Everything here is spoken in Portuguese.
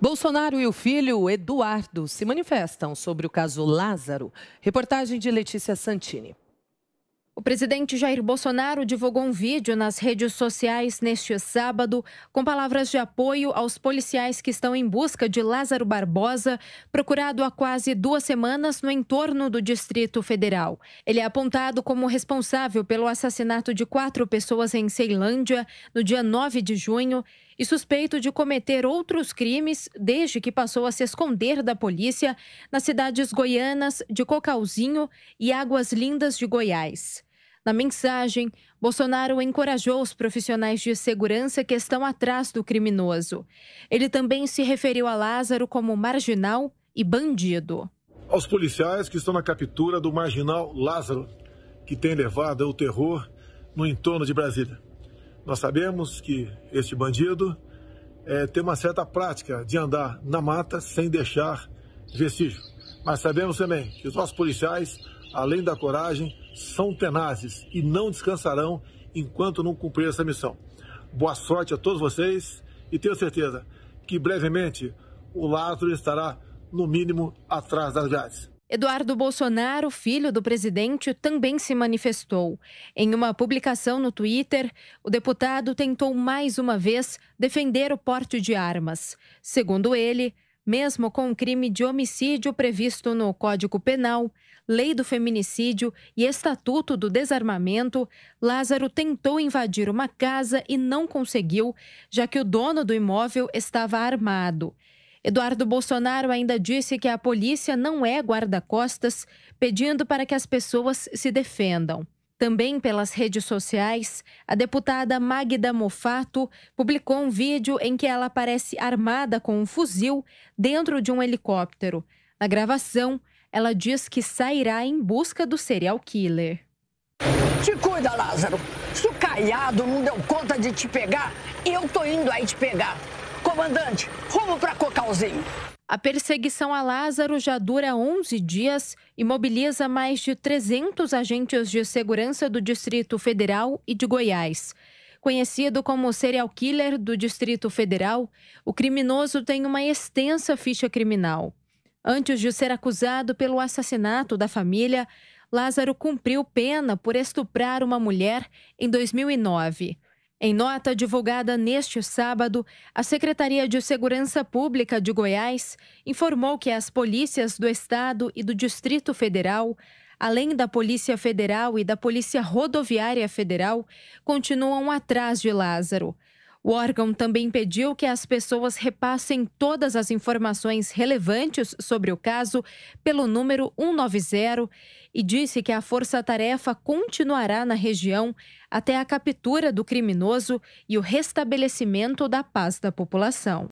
Bolsonaro e o filho Eduardo se manifestam sobre o caso Lázaro. Reportagem de Letícia Santini. O presidente Jair Bolsonaro divulgou um vídeo nas redes sociais neste sábado com palavras de apoio aos policiais que estão em busca de Lázaro Barbosa, procurado há quase duas semanas no entorno do Distrito Federal. Ele é apontado como responsável pelo assassinato de quatro pessoas em Ceilândia no dia 9 de junho e suspeito de cometer outros crimes desde que passou a se esconder da polícia nas cidades goianas de Cocalzinho e Águas Lindas de Goiás. Na mensagem, Bolsonaro encorajou os profissionais de segurança que estão atrás do criminoso. Ele também se referiu a Lázaro como marginal e bandido. Aos policiais que estão na captura do marginal Lázaro, que tem levado o terror no entorno de Brasília. Nós sabemos que este bandido é, tem uma certa prática de andar na mata sem deixar vestígio. Mas sabemos também que os nossos policiais, além da coragem, são tenazes e não descansarão enquanto não cumprir essa missão. Boa sorte a todos vocês e tenho certeza que brevemente o Lázaro estará, no mínimo, atrás das grades. Eduardo Bolsonaro, filho do presidente, também se manifestou. Em uma publicação no Twitter, o deputado tentou mais uma vez defender o porte de armas. Segundo ele, mesmo com o crime de homicídio previsto no Código Penal, Lei do Feminicídio e Estatuto do Desarmamento, Lázaro tentou invadir uma casa e não conseguiu, já que o dono do imóvel estava armado. Eduardo Bolsonaro ainda disse que a polícia não é guarda-costas, pedindo para que as pessoas se defendam. Também pelas redes sociais, a deputada Magda Mofato publicou um vídeo em que ela aparece armada com um fuzil dentro de um helicóptero. Na gravação, ela diz que sairá em busca do serial killer. Te cuida, Lázaro. Se o caiado não deu conta de te pegar, eu tô indo aí te pegar comandante, rumo para Cocalzinho. A perseguição a Lázaro já dura 11 dias e mobiliza mais de 300 agentes de segurança do Distrito Federal e de Goiás. Conhecido como serial killer do Distrito Federal, o criminoso tem uma extensa ficha criminal. Antes de ser acusado pelo assassinato da família, Lázaro cumpriu pena por estuprar uma mulher em 2009. Em nota divulgada neste sábado, a Secretaria de Segurança Pública de Goiás informou que as polícias do Estado e do Distrito Federal, além da Polícia Federal e da Polícia Rodoviária Federal, continuam atrás de Lázaro. O órgão também pediu que as pessoas repassem todas as informações relevantes sobre o caso pelo número 190 e disse que a força-tarefa continuará na região até a captura do criminoso e o restabelecimento da paz da população.